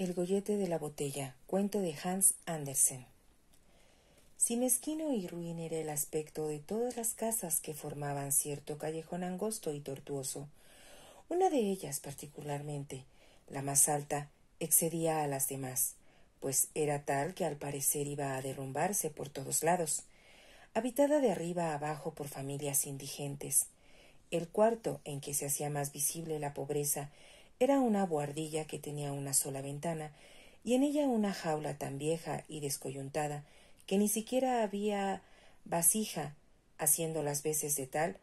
El gollete de la botella, cuento de Hans Andersen. Si mezquino y ruin era el aspecto de todas las casas que formaban cierto callejón angosto y tortuoso, una de ellas particularmente, la más alta, excedía a las demás, pues era tal que al parecer iba a derrumbarse por todos lados, habitada de arriba a abajo por familias indigentes. El cuarto, en que se hacía más visible la pobreza era una buhardilla que tenía una sola ventana y en ella una jaula tan vieja y descoyuntada que ni siquiera había vasija, haciendo las veces de tal,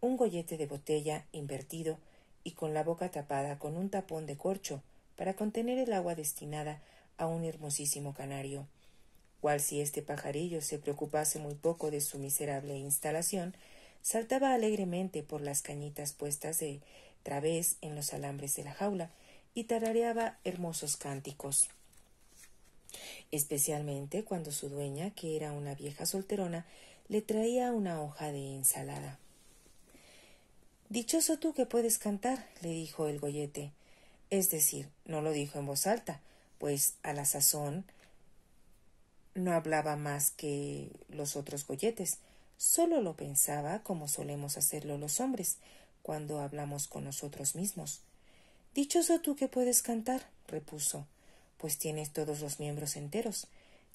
un gollete de botella invertido y con la boca tapada con un tapón de corcho para contener el agua destinada a un hermosísimo canario, cual si este pajarillo se preocupase muy poco de su miserable instalación, saltaba alegremente por las cañitas puestas de través en los alambres de la jaula y tarareaba hermosos cánticos. Especialmente cuando su dueña, que era una vieja solterona, le traía una hoja de ensalada. Dichoso tú que puedes cantar, le dijo el gollete. Es decir, no lo dijo en voz alta, pues a la sazón no hablaba más que los otros golletes, solo lo pensaba como solemos hacerlo los hombres, cuando hablamos con nosotros mismos. Dichoso tú que puedes cantar, repuso, pues tienes todos los miembros enteros.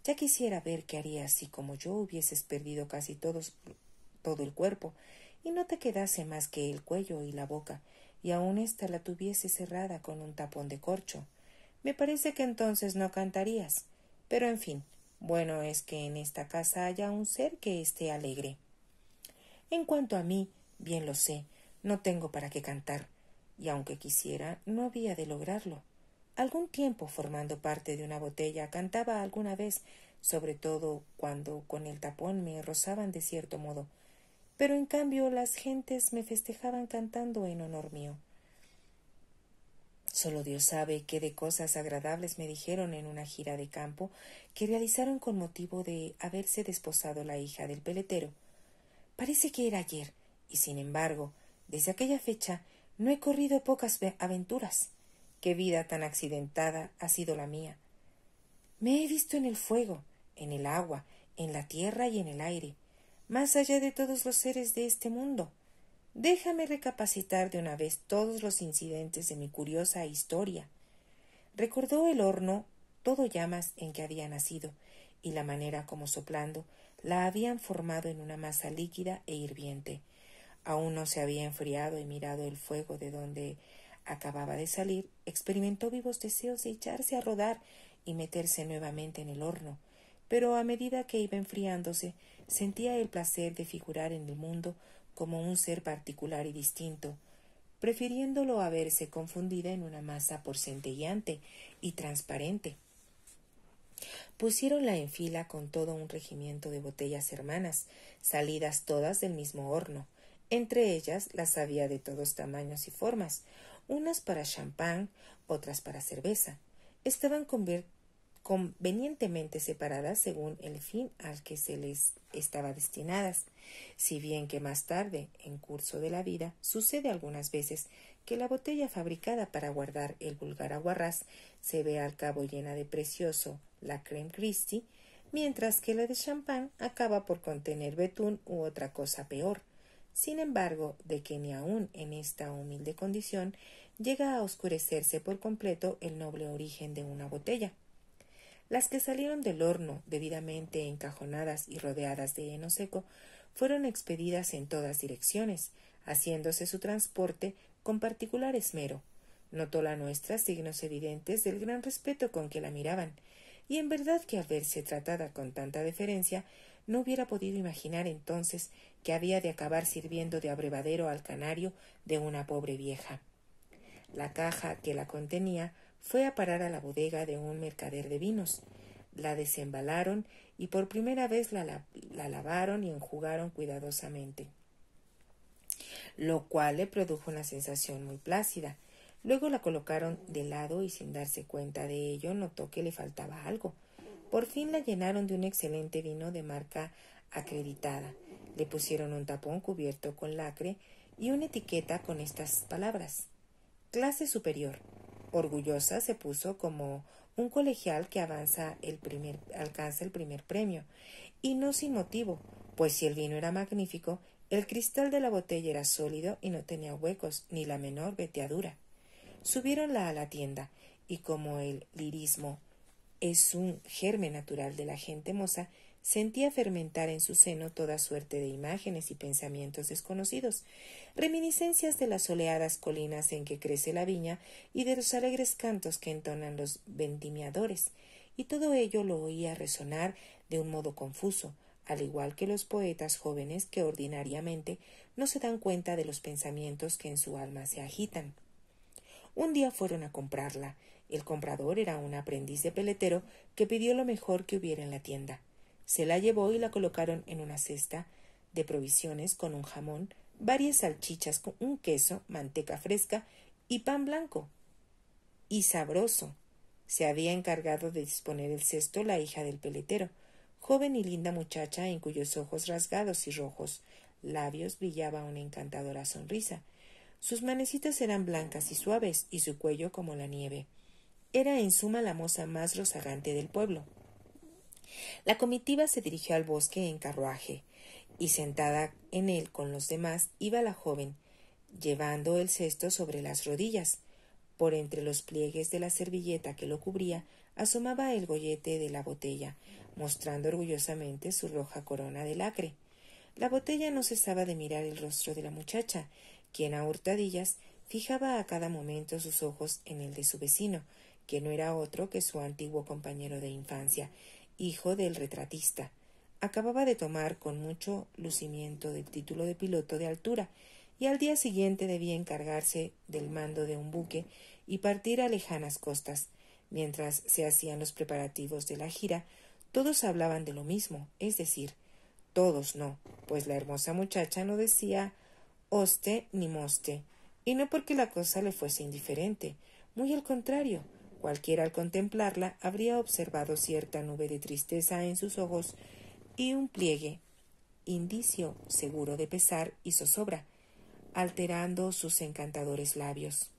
Ya quisiera ver qué harías si como yo hubieses perdido casi todos, todo el cuerpo, y no te quedase más que el cuello y la boca, y aun ésta la tuviese cerrada con un tapón de corcho. Me parece que entonces no cantarías. Pero en fin, bueno es que en esta casa haya un ser que esté alegre. En cuanto a mí, bien lo sé, no tengo para qué cantar, y aunque quisiera, no había de lograrlo. Algún tiempo formando parte de una botella cantaba alguna vez, sobre todo cuando con el tapón me rozaban de cierto modo, pero en cambio las gentes me festejaban cantando en honor mío. Solo Dios sabe qué de cosas agradables me dijeron en una gira de campo que realizaron con motivo de haberse desposado la hija del peletero. Parece que era ayer, y sin embargo, desde aquella fecha no he corrido pocas aventuras. Qué vida tan accidentada ha sido la mía. Me he visto en el fuego, en el agua, en la tierra y en el aire, más allá de todos los seres de este mundo. Déjame recapacitar de una vez todos los incidentes de mi curiosa historia. Recordó el horno, todo llamas en que había nacido, y la manera como soplando la habían formado en una masa líquida e hirviente. Aún no se había enfriado y mirado el fuego de donde acababa de salir, experimentó vivos deseos de echarse a rodar y meterse nuevamente en el horno, pero a medida que iba enfriándose, sentía el placer de figurar en el mundo como un ser particular y distinto, prefiriéndolo a verse confundida en una masa por y transparente. Pusiéronla en fila con todo un regimiento de botellas hermanas, salidas todas del mismo horno. Entre ellas las había de todos tamaños y formas, unas para champán, otras para cerveza. Estaban convenientemente separadas según el fin al que se les estaba destinadas, si bien que más tarde, en curso de la vida, sucede algunas veces que la botella fabricada para guardar el vulgar aguarrás se ve al cabo llena de precioso la creme Christie, mientras que la de champán acaba por contener betún u otra cosa peor, sin embargo, de que ni aun en esta humilde condición llega a oscurecerse por completo el noble origen de una botella. Las que salieron del horno, debidamente encajonadas y rodeadas de heno seco, fueron expedidas en todas direcciones, haciéndose su transporte con particular esmero. Notó la nuestra signos evidentes del gran respeto con que la miraban, y en verdad que haberse tratada con tanta deferencia, no hubiera podido imaginar entonces que había de acabar sirviendo de abrevadero al canario de una pobre vieja. La caja que la contenía fue a parar a la bodega de un mercader de vinos. La desembalaron y por primera vez la, lavaron y enjugaron cuidadosamente, lo cual le produjo una sensación muy plácida. Luego la colocaron de lado y sin darse cuenta de ello notó que le faltaba algo. Por fin la llenaron de un excelente vino de marca acreditada, le pusieron un tapón cubierto con lacre y una etiqueta con estas palabras. Clase superior. Orgullosa se puso como un colegial que avanza el primer, alcanza el primer premio, y no sin motivo, pues si el vino era magnífico, el cristal de la botella era sólido y no tenía huecos ni la menor veteadura. Subieronla a la tienda, y como el lirismo es un germen natural de la gente moza, sentía fermentar en su seno toda suerte de imágenes y pensamientos desconocidos, reminiscencias de las soleadas colinas en que crece la viña y de los alegres cantos que entonan los vendimiadores, y todo ello lo oía resonar de un modo confuso, al igual que los poetas jóvenes que ordinariamente no se dan cuenta de los pensamientos que en su alma se agitan. Un día fueron a comprarla. El comprador era un aprendiz de peletero que pidió lo mejor que hubiera en la tienda. Se la llevó y la colocaron en una cesta de provisiones con un jamón, varias salchichas con un queso, manteca fresca y pan blanco. Y sabroso. Se había encargado de disponer el cesto la hija del peletero, joven y linda muchacha en cuyos ojos rasgados y rojos labios brillaba una encantadora sonrisa. Sus manecitas eran blancas y suaves, y su cuello como la nieve. Era en suma la moza más rozagante del pueblo. La comitiva se dirigió al bosque en carruaje, y sentada en él con los demás iba la joven, llevando el cesto sobre las rodillas. Por entre los pliegues de la servilleta que lo cubría asomaba el gollete de la botella, mostrando orgullosamente su roja corona de lacre. La botella no cesaba de mirar el rostro de la muchacha, quien a hurtadillas fijaba a cada momento sus ojos en el de su vecino, que no era otro que su antiguo compañero de infancia, hijo del retratista. Acababa de tomar con mucho lucimiento el título de piloto de altura y al día siguiente debía encargarse del mando de un buque y partir a lejanas costas. Mientras se hacían los preparativos de la gira, todos hablaban de lo mismo, es decir, todos no, pues la hermosa muchacha no decía hoste ni moste, y no porque la cosa le fuese indiferente, muy al contrario, Cualquiera al contemplarla habría observado cierta nube de tristeza en sus ojos y un pliegue, indicio seguro de pesar y zozobra, alterando sus encantadores labios.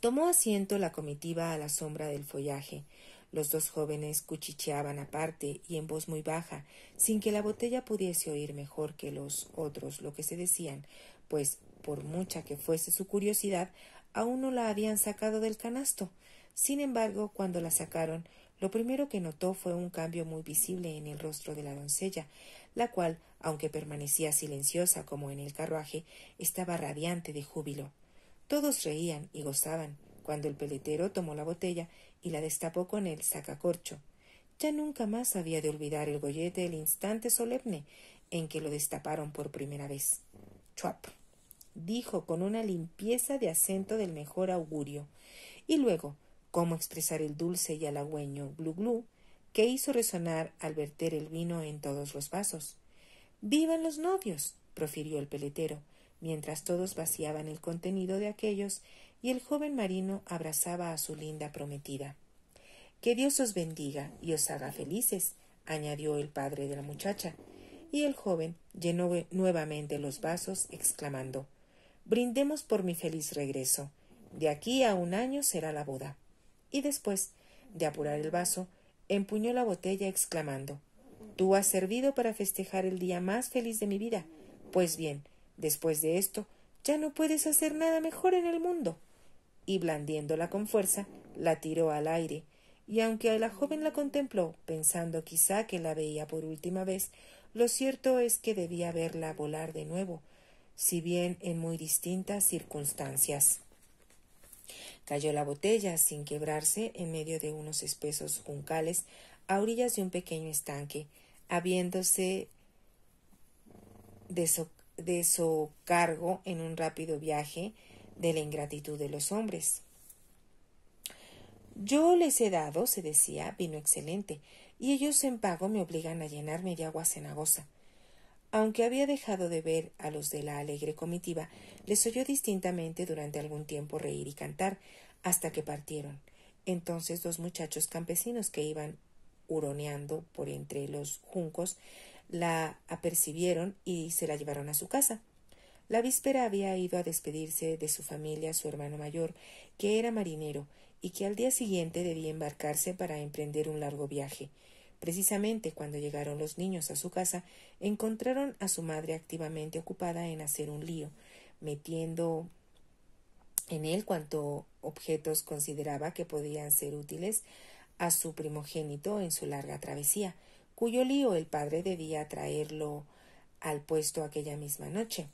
Tomó asiento la comitiva a la sombra del follaje. Los dos jóvenes cuchicheaban aparte y en voz muy baja, sin que la botella pudiese oír mejor que los otros lo que se decían, pues por mucha que fuese su curiosidad, aún no la habían sacado del canasto. Sin embargo, cuando la sacaron, lo primero que notó fue un cambio muy visible en el rostro de la doncella, la cual, aunque permanecía silenciosa como en el carruaje, estaba radiante de júbilo. Todos reían y gozaban cuando el peletero tomó la botella y la destapó con el sacacorcho. Ya nunca más había de olvidar el gollete el instante solemne en que lo destaparon por primera vez. Chuap dijo con una limpieza de acento del mejor augurio, y luego, cómo expresar el dulce y halagüeño glu glu que hizo resonar al verter el vino en todos los vasos. ¡Vivan los novios! profirió el peletero, mientras todos vaciaban el contenido de aquellos y el joven marino abrazaba a su linda prometida. Que Dios os bendiga y os haga felices, añadió el padre de la muchacha, y el joven llenó nuevamente los vasos, exclamando Brindemos por mi feliz regreso. De aquí a un año será la boda. Y después, de apurar el vaso, empuñó la botella exclamando Tú has servido para festejar el día más feliz de mi vida. Pues bien, después de esto, ya no puedes hacer nada mejor en el mundo. Y blandiéndola con fuerza, la tiró al aire, y aunque la joven la contempló, pensando quizá que la veía por última vez, lo cierto es que debía verla volar de nuevo, si bien en muy distintas circunstancias. Cayó la botella sin quebrarse en medio de unos espesos juncales a orillas de un pequeño estanque, habiéndose de, su cargo en un rápido viaje de la ingratitud de los hombres. Yo les he dado, se decía, vino excelente, y ellos en pago me obligan a llenarme de agua cenagosa. Aunque había dejado de ver a los de la alegre comitiva, les oyó distintamente durante algún tiempo reír y cantar, hasta que partieron. Entonces dos muchachos campesinos que iban huroneando por entre los juncos la apercibieron y se la llevaron a su casa. La víspera había ido a despedirse de su familia su hermano mayor, que era marinero, y que al día siguiente debía embarcarse para emprender un largo viaje. Precisamente cuando llegaron los niños a su casa, encontraron a su madre activamente ocupada en hacer un lío, metiendo en él cuanto objetos consideraba que podían ser útiles a su primogénito en su larga travesía, cuyo lío el padre debía traerlo al puesto aquella misma noche,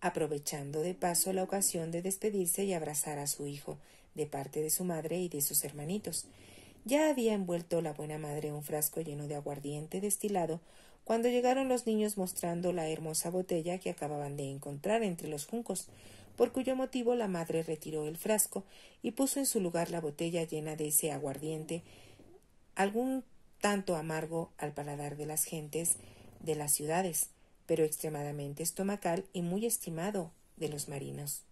aprovechando de paso la ocasión de despedirse y abrazar a su hijo de parte de su madre y de sus hermanitos. Ya había envuelto la buena madre un frasco lleno de aguardiente destilado cuando llegaron los niños mostrando la hermosa botella que acababan de encontrar entre los juncos, por cuyo motivo la madre retiró el frasco y puso en su lugar la botella llena de ese aguardiente, algún tanto amargo al paladar de las gentes de las ciudades, pero extremadamente estomacal y muy estimado de los marinos.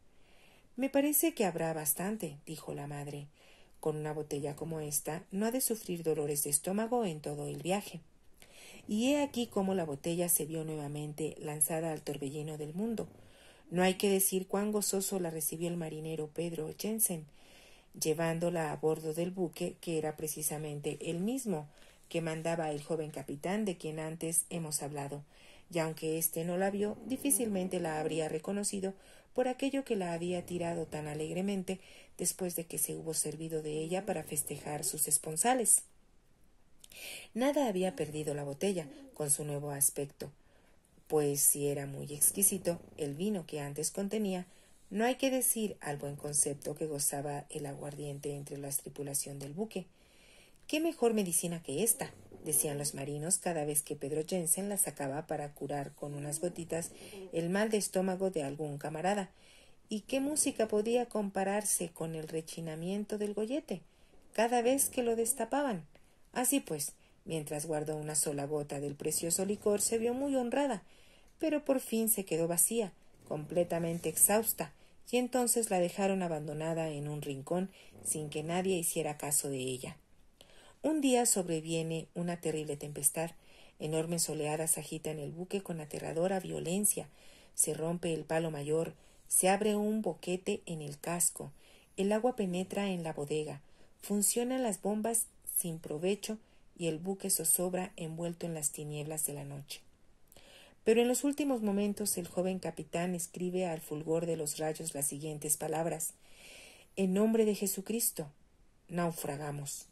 Me parece que habrá bastante, dijo la madre con una botella como esta, no ha de sufrir dolores de estómago en todo el viaje. Y he aquí cómo la botella se vio nuevamente lanzada al torbellino del mundo. No hay que decir cuán gozoso la recibió el marinero Pedro Jensen, llevándola a bordo del buque que era precisamente el mismo que mandaba el joven capitán de quien antes hemos hablado, y aunque éste no la vio, difícilmente la habría reconocido por aquello que la había tirado tan alegremente después de que se hubo servido de ella para festejar sus esponsales. Nada había perdido la botella con su nuevo aspecto, pues si era muy exquisito el vino que antes contenía, no hay que decir al buen concepto que gozaba el aguardiente entre la tripulación del buque. ¿Qué mejor medicina que esta? decían los marinos cada vez que Pedro Jensen la sacaba para curar con unas gotitas el mal de estómago de algún camarada. ¿Y qué música podía compararse con el rechinamiento del gollete cada vez que lo destapaban? Así pues, mientras guardó una sola gota del precioso licor, se vio muy honrada, pero por fin se quedó vacía, completamente exhausta, y entonces la dejaron abandonada en un rincón sin que nadie hiciera caso de ella. Un día sobreviene una terrible tempestad. Enormes oleadas agitan el buque con aterradora violencia. Se rompe el palo mayor, se abre un boquete en el casco, el agua penetra en la bodega, funcionan las bombas sin provecho y el buque zozobra envuelto en las tinieblas de la noche. Pero en los últimos momentos el joven capitán escribe al fulgor de los rayos las siguientes palabras En nombre de Jesucristo, naufragamos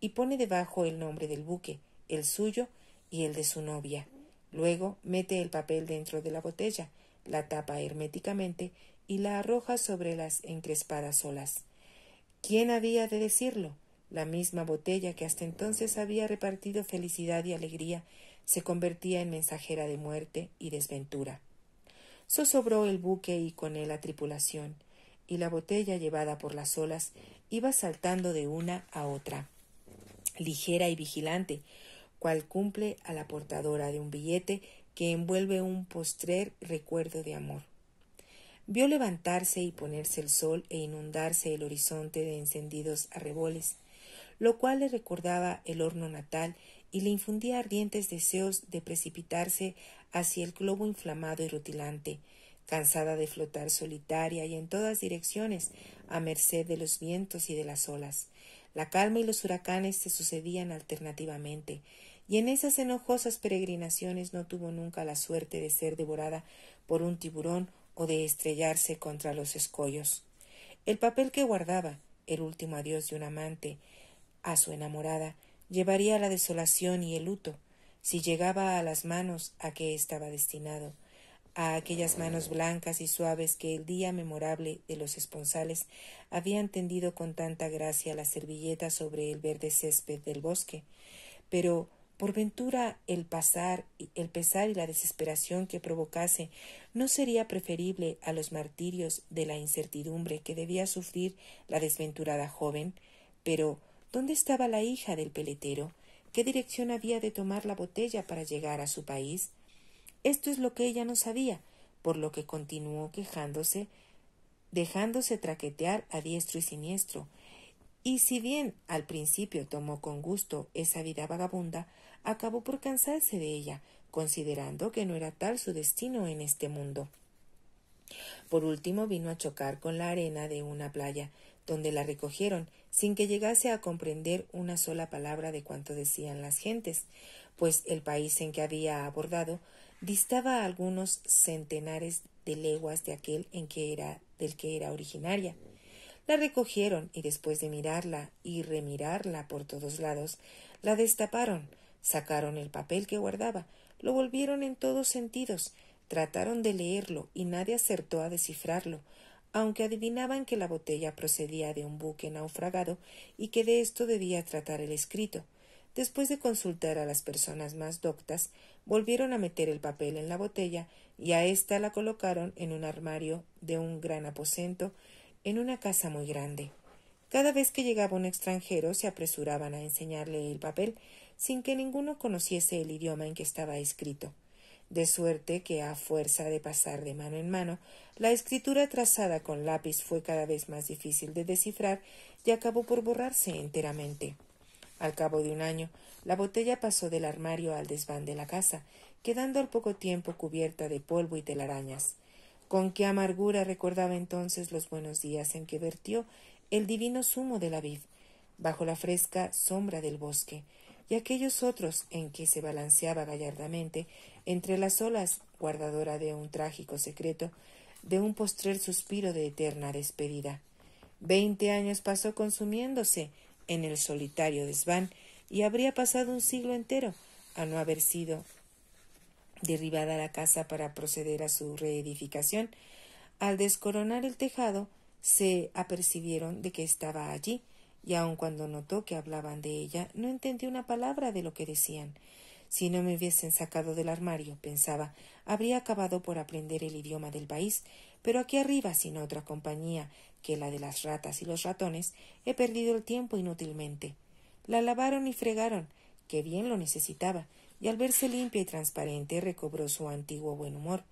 y pone debajo el nombre del buque, el suyo y el de su novia. Luego mete el papel dentro de la botella, la tapa herméticamente y la arroja sobre las encrespadas olas. ¿Quién había de decirlo? La misma botella que hasta entonces había repartido felicidad y alegría se convertía en mensajera de muerte y desventura. Zozobró el buque y con él la tripulación, y la botella llevada por las olas iba saltando de una a otra ligera y vigilante, cual cumple a la portadora de un billete que envuelve un postrer recuerdo de amor. Vio levantarse y ponerse el sol e inundarse el horizonte de encendidos arreboles, lo cual le recordaba el horno natal y le infundía ardientes deseos de precipitarse hacia el globo inflamado y rutilante, cansada de flotar solitaria y en todas direcciones, a merced de los vientos y de las olas, la calma y los huracanes se sucedían alternativamente, y en esas enojosas peregrinaciones no tuvo nunca la suerte de ser devorada por un tiburón o de estrellarse contra los escollos. El papel que guardaba, el último adiós de un amante, a su enamorada, llevaría la desolación y el luto, si llegaba a las manos a que estaba destinado a aquellas manos blancas y suaves que el día memorable de los esponsales habían tendido con tanta gracia la servilleta sobre el verde césped del bosque. Pero por ventura el pasar, el pesar y la desesperación que provocase no sería preferible a los martirios de la incertidumbre que debía sufrir la desventurada joven. Pero ¿dónde estaba la hija del peletero? ¿Qué dirección había de tomar la botella para llegar a su país? Esto es lo que ella no sabía, por lo que continuó quejándose, dejándose traquetear a diestro y siniestro. Y si bien al principio tomó con gusto esa vida vagabunda, acabó por cansarse de ella, considerando que no era tal su destino en este mundo. Por último vino a chocar con la arena de una playa, donde la recogieron, sin que llegase a comprender una sola palabra de cuanto decían las gentes, pues el país en que había abordado distaba algunos centenares de leguas de aquel en que era, del que era originaria. La recogieron y después de mirarla y remirarla por todos lados, la destaparon, sacaron el papel que guardaba, lo volvieron en todos sentidos, trataron de leerlo y nadie acertó a descifrarlo, aunque adivinaban que la botella procedía de un buque naufragado y que de esto debía tratar el escrito. Después de consultar a las personas más doctas, Volvieron a meter el papel en la botella y a ésta la colocaron en un armario de un gran aposento en una casa muy grande. Cada vez que llegaba un extranjero se apresuraban a enseñarle el papel sin que ninguno conociese el idioma en que estaba escrito, de suerte que a fuerza de pasar de mano en mano, la escritura trazada con lápiz fue cada vez más difícil de descifrar y acabó por borrarse enteramente. Al cabo de un año, la botella pasó del armario al desván de la casa, quedando al poco tiempo cubierta de polvo y telarañas. Con qué amargura recordaba entonces los buenos días en que vertió el divino zumo de la vid, bajo la fresca sombra del bosque, y aquellos otros en que se balanceaba gallardamente entre las olas, guardadora de un trágico secreto, de un postrer suspiro de eterna despedida. Veinte años pasó consumiéndose en el solitario desván y habría pasado un siglo entero a no haber sido derribada la casa para proceder a su reedificación, al descoronar el tejado se apercibieron de que estaba allí, y aun cuando notó que hablaban de ella, no entendí una palabra de lo que decían. Si no me hubiesen sacado del armario, pensaba, habría acabado por aprender el idioma del país, pero aquí arriba, sin otra compañía que la de las ratas y los ratones, he perdido el tiempo inútilmente. La lavaron y fregaron, que bien lo necesitaba, y al verse limpia y transparente recobró su antiguo buen humor.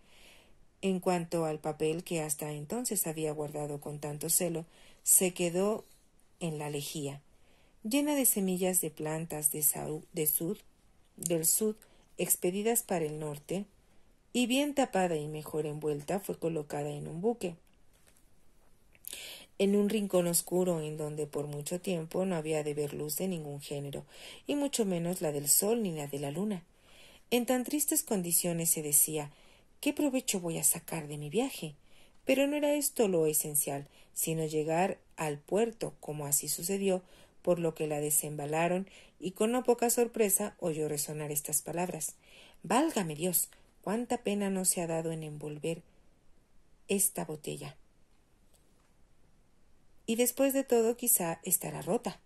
En cuanto al papel que hasta entonces había guardado con tanto celo, se quedó en la lejía, llena de semillas de plantas de, Saúl sud, del sud, expedidas para el norte, y bien tapada y mejor envuelta fue colocada en un buque en un rincón oscuro en donde por mucho tiempo no había de ver luz de ningún género, y mucho menos la del sol ni la de la luna. En tan tristes condiciones se decía ¿Qué provecho voy a sacar de mi viaje? Pero no era esto lo esencial, sino llegar al puerto, como así sucedió, por lo que la desembalaron, y con no poca sorpresa oyó resonar estas palabras Válgame Dios. cuánta pena no se ha dado en envolver esta botella y después de todo quizá estará rota.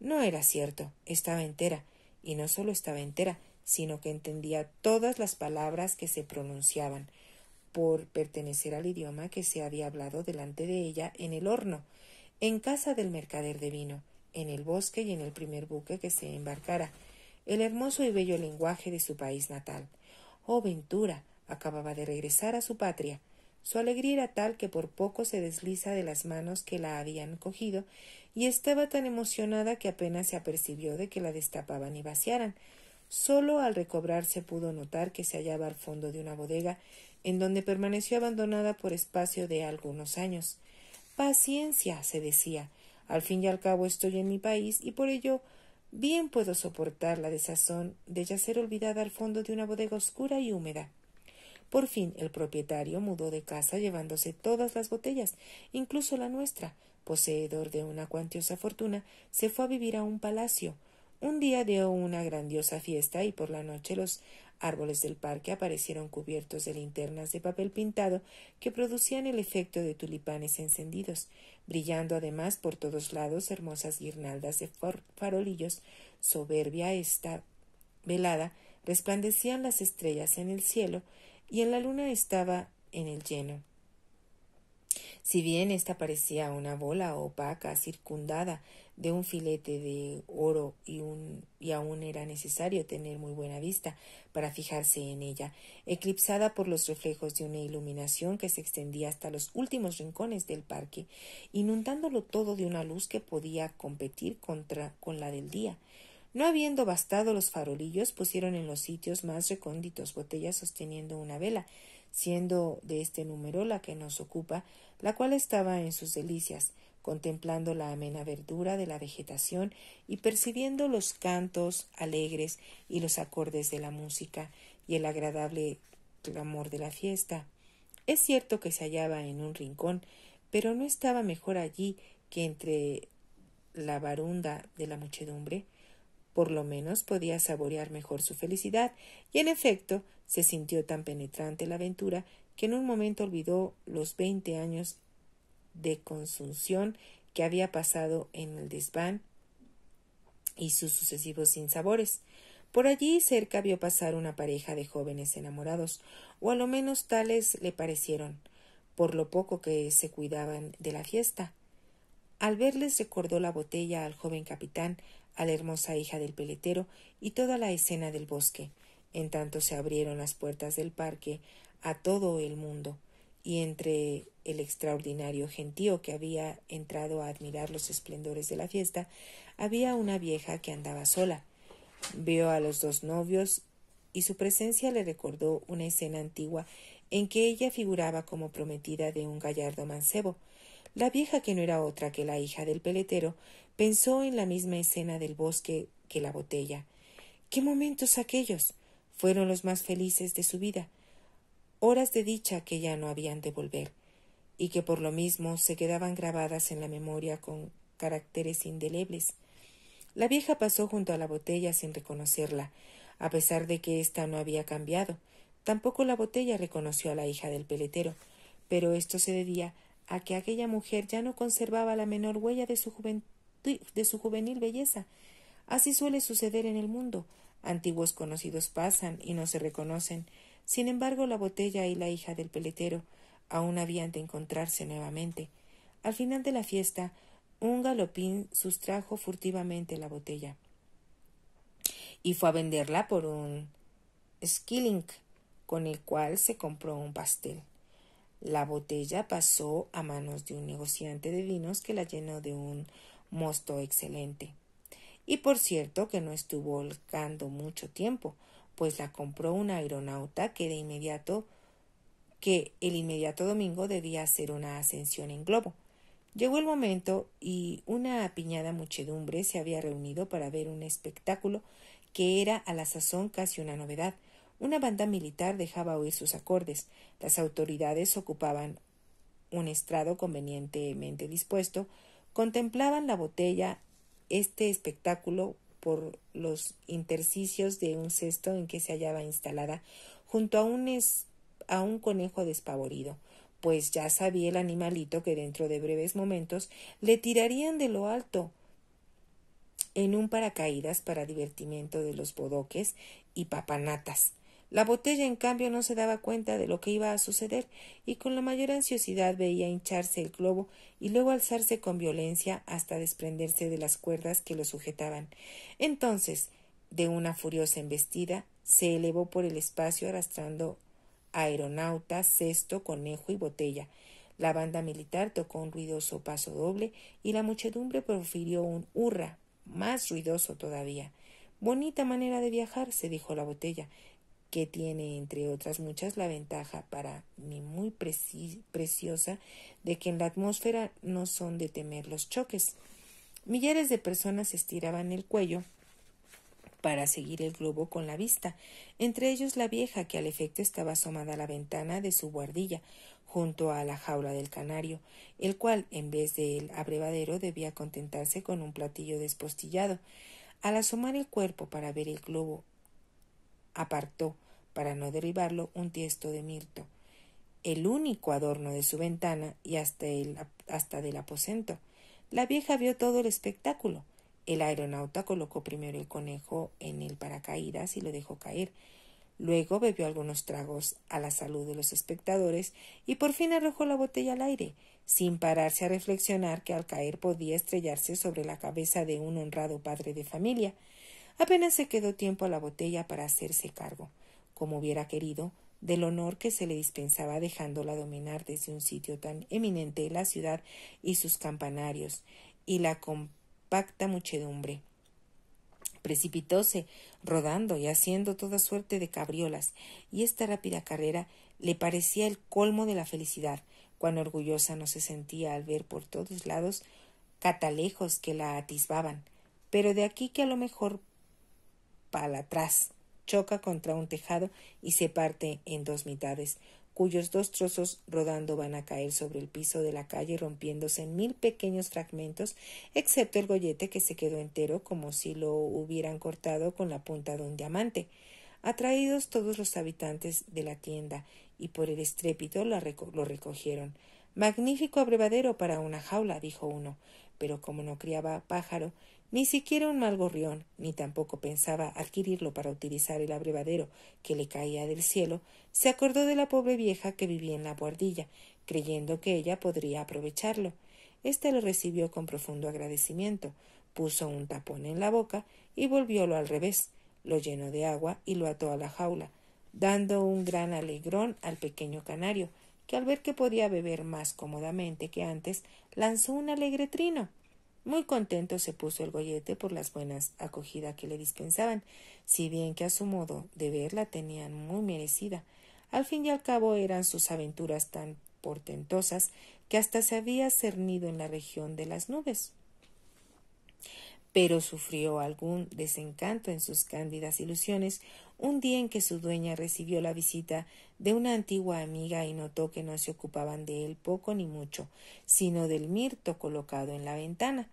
No era cierto, estaba entera, y no solo estaba entera, sino que entendía todas las palabras que se pronunciaban, por pertenecer al idioma que se había hablado delante de ella en el horno, en casa del mercader de vino, en el bosque y en el primer buque que se embarcara, el hermoso y bello lenguaje de su país natal. Oh ventura, acababa de regresar a su patria, su alegría era tal que por poco se desliza de las manos que la habían cogido, y estaba tan emocionada que apenas se apercibió de que la destapaban y vaciaran. Solo al recobrarse pudo notar que se hallaba al fondo de una bodega, en donde permaneció abandonada por espacio de algunos años. Paciencia, se decía, al fin y al cabo estoy en mi país, y por ello bien puedo soportar la desazón de yacer olvidada al fondo de una bodega oscura y húmeda. Por fin el propietario mudó de casa llevándose todas las botellas, incluso la nuestra. Poseedor de una cuantiosa fortuna, se fue a vivir a un palacio. Un día dio una grandiosa fiesta y por la noche los árboles del parque aparecieron cubiertos de linternas de papel pintado que producían el efecto de tulipanes encendidos, brillando además por todos lados hermosas guirnaldas de farolillos, soberbia esta velada, resplandecían las estrellas en el cielo y en la luna estaba en el lleno. Si bien ésta parecía una bola opaca circundada de un filete de oro y, un, y aún era necesario tener muy buena vista para fijarse en ella, eclipsada por los reflejos de una iluminación que se extendía hasta los últimos rincones del parque, inundándolo todo de una luz que podía competir contra, con la del día, no habiendo bastado los farolillos, pusieron en los sitios más recónditos botellas sosteniendo una vela, siendo de este número la que nos ocupa, la cual estaba en sus delicias, contemplando la amena verdura de la vegetación y percibiendo los cantos alegres y los acordes de la música y el agradable clamor de la fiesta. Es cierto que se hallaba en un rincón, pero no estaba mejor allí que entre la barunda de la muchedumbre, por lo menos podía saborear mejor su felicidad, y en efecto se sintió tan penetrante la aventura que en un momento olvidó los veinte años de consunción que había pasado en el desván y sus sucesivos sinsabores. Por allí cerca vio pasar una pareja de jóvenes enamorados, o a lo menos tales le parecieron, por lo poco que se cuidaban de la fiesta. Al verles recordó la botella al joven capitán, a la hermosa hija del peletero y toda la escena del bosque, en tanto se abrieron las puertas del parque a todo el mundo, y entre el extraordinario gentío que había entrado a admirar los esplendores de la fiesta, había una vieja que andaba sola. Vio a los dos novios y su presencia le recordó una escena antigua en que ella figuraba como prometida de un gallardo mancebo, la vieja, que no era otra que la hija del peletero, pensó en la misma escena del bosque que la botella. ¿Qué momentos aquellos? Fueron los más felices de su vida, horas de dicha que ya no habían de volver, y que por lo mismo se quedaban grabadas en la memoria con caracteres indelebles. La vieja pasó junto a la botella sin reconocerla, a pesar de que ésta no había cambiado. Tampoco la botella reconoció a la hija del peletero, pero esto se debía a que aquella mujer ya no conservaba la menor huella de su, de su juvenil belleza. Así suele suceder en el mundo. Antiguos conocidos pasan y no se reconocen. Sin embargo, la botella y la hija del peletero aún habían de encontrarse nuevamente. Al final de la fiesta, un galopín sustrajo furtivamente la botella y fue a venderla por un skilling, con el cual se compró un pastel. La botella pasó a manos de un negociante de vinos que la llenó de un mosto excelente. Y por cierto que no estuvo volcando mucho tiempo, pues la compró un aeronauta que de inmediato que el inmediato domingo debía hacer una ascensión en globo. Llegó el momento y una apiñada muchedumbre se había reunido para ver un espectáculo que era a la sazón casi una novedad, una banda militar dejaba oír sus acordes. Las autoridades ocupaban un estrado convenientemente dispuesto, contemplaban la botella, este espectáculo por los intersticios de un cesto en que se hallaba instalada, junto a un, a un conejo despavorido, pues ya sabía el animalito que dentro de breves momentos le tirarían de lo alto en un paracaídas para divertimiento de los bodoques y papanatas. La botella, en cambio, no se daba cuenta de lo que iba a suceder y con la mayor ansiosidad veía hincharse el globo y luego alzarse con violencia hasta desprenderse de las cuerdas que lo sujetaban. Entonces, de una furiosa embestida, se elevó por el espacio arrastrando aeronauta, cesto, conejo y botella. La banda militar tocó un ruidoso paso doble y la muchedumbre profirió un hurra, más ruidoso todavía. Bonita manera de viajar, se dijo la botella, que tiene, entre otras muchas, la ventaja para mí muy preciosa de que en la atmósfera no son de temer los choques. Millares de personas estiraban el cuello para seguir el globo con la vista, entre ellos la vieja que al efecto estaba asomada a la ventana de su guardilla, junto a la jaula del canario, el cual, en vez del abrevadero, debía contentarse con un platillo despostillado. Al asomar el cuerpo para ver el globo, apartó para no derribarlo, un tiesto de mirto, el único adorno de su ventana y hasta, el, hasta del aposento. La vieja vio todo el espectáculo. El aeronauta colocó primero el conejo en el paracaídas y lo dejó caer. Luego bebió algunos tragos a la salud de los espectadores y por fin arrojó la botella al aire, sin pararse a reflexionar que al caer podía estrellarse sobre la cabeza de un honrado padre de familia. Apenas se quedó tiempo a la botella para hacerse cargo como hubiera querido, del honor que se le dispensaba dejándola dominar desde un sitio tan eminente la ciudad y sus campanarios y la compacta muchedumbre. Precipitóse, rodando y haciendo toda suerte de cabriolas, y esta rápida carrera le parecía el colmo de la felicidad, cuán orgullosa no se sentía al ver por todos lados catalejos que la atisbaban, pero de aquí que a lo mejor para atrás choca contra un tejado y se parte en dos mitades, cuyos dos trozos rodando van a caer sobre el piso de la calle rompiéndose en mil pequeños fragmentos, excepto el gollete que se quedó entero como si lo hubieran cortado con la punta de un diamante. Atraídos todos los habitantes de la tienda y por el estrépito lo, lo recogieron. Magnífico abrevadero para una jaula, dijo uno, pero como no criaba pájaro, ni siquiera un mal gorrión, ni tampoco pensaba adquirirlo para utilizar el abrevadero que le caía del cielo, se acordó de la pobre vieja que vivía en la buhardilla, creyendo que ella podría aprovecharlo. Este lo recibió con profundo agradecimiento, puso un tapón en la boca y volviólo al revés, lo llenó de agua y lo ató a la jaula, dando un gran alegrón al pequeño canario, que al ver que podía beber más cómodamente que antes, lanzó un alegre trino. Muy contento se puso el gollete por las buenas acogidas que le dispensaban, si bien que a su modo de ver la tenían muy merecida. Al fin y al cabo eran sus aventuras tan portentosas que hasta se había cernido en la región de las nubes. Pero sufrió algún desencanto en sus cándidas ilusiones un día en que su dueña recibió la visita de una antigua amiga y notó que no se ocupaban de él poco ni mucho, sino del mirto colocado en la ventana.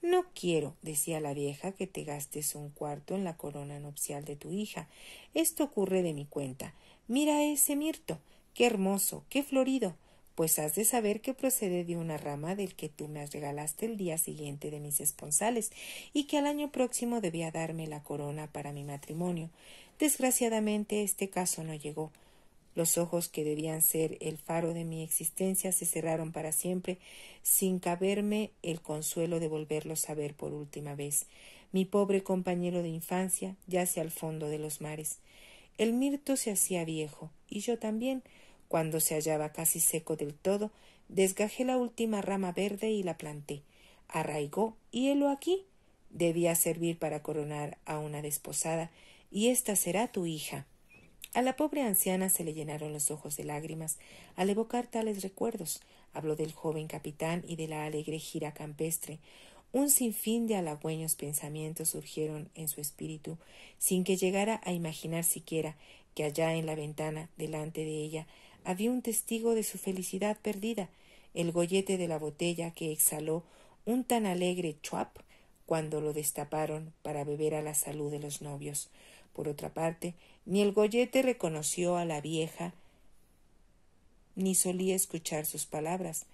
No quiero, decía la vieja, que te gastes un cuarto en la corona nupcial de tu hija. Esto ocurre de mi cuenta. Mira ese mirto. Qué hermoso, qué florido. Pues has de saber que procede de una rama del que tú me regalaste el día siguiente de mis esponsales, y que al año próximo debía darme la corona para mi matrimonio. Desgraciadamente este caso no llegó. Los ojos que debían ser el faro de mi existencia se cerraron para siempre, sin caberme el consuelo de volverlos a ver por última vez. Mi pobre compañero de infancia yace al fondo de los mares. El mirto se hacía viejo, y yo también, cuando se hallaba casi seco del todo, desgajé la última rama verde y la planté. Arraigó, y helo aquí. Debía servir para coronar a una desposada, y ésta será tu hija. A la pobre anciana se le llenaron los ojos de lágrimas al evocar tales recuerdos. Habló del joven capitán y de la alegre gira campestre. Un sinfín de halagüeños pensamientos surgieron en su espíritu, sin que llegara a imaginar siquiera que allá en la ventana, delante de ella, había un testigo de su felicidad perdida, el gollete de la botella que exhaló un tan alegre chuap cuando lo destaparon para beber a la salud de los novios. Por otra parte, ni el gollete reconoció a la vieja, ni solía escuchar sus palabras.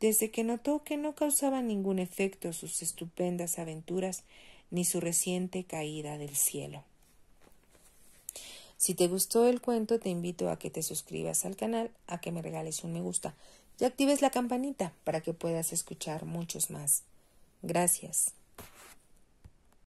Desde que notó que no causaban ningún efecto sus estupendas aventuras, ni su reciente caída del cielo. Si te gustó el cuento, te invito a que te suscribas al canal, a que me regales un me gusta y actives la campanita para que puedas escuchar muchos más. Gracias.